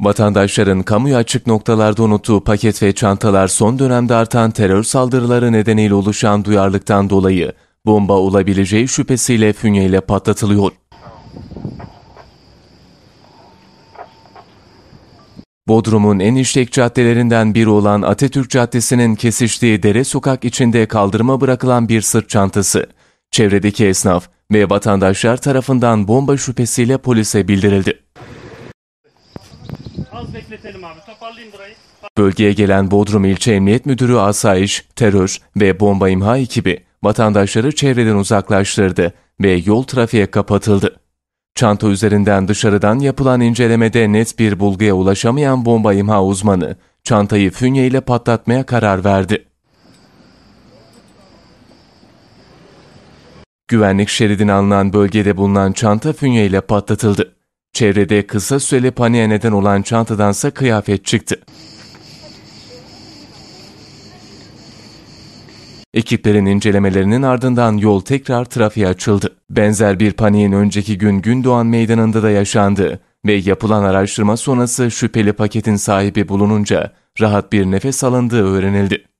Vatandaşların kamuya açık noktalarda unuttuğu paket ve çantalar son dönemde artan terör saldırıları nedeniyle oluşan duyarlılıktan dolayı bomba olabileceği şüphesiyle fünyeyle patlatılıyor. Bodrum'un en işlek caddelerinden biri olan Atatürk Caddesi'nin kesiştiği dere sokak içinde kaldırıma bırakılan bir sırt çantası. Çevredeki esnaf ve vatandaşlar tarafından bomba şüphesiyle polise bildirildi az bekletelim abi. Toparlayayım burayı. Bölgeye gelen Bodrum İlçe Emniyet Müdürü asayiş, terör ve bomba imha ekibi vatandaşları çevreden uzaklaştırdı ve yol trafiğe kapatıldı. Çanta üzerinden dışarıdan yapılan incelemede net bir bulguya ulaşamayan bomba imha uzmanı çantayı fünye ile patlatmaya karar verdi. Güvenlik şeridine alınan bölgede bulunan çanta fünye ile patlatıldı. Çevrede kısa süreli paniğe neden olan çantadansa kıyafet çıktı. Ekiplerin incelemelerinin ardından yol tekrar trafiğe açıldı. Benzer bir paniğin önceki gün Gündoğan Meydanı'nda da yaşandı ve yapılan araştırma sonrası şüpheli paketin sahibi bulununca rahat bir nefes alındığı öğrenildi.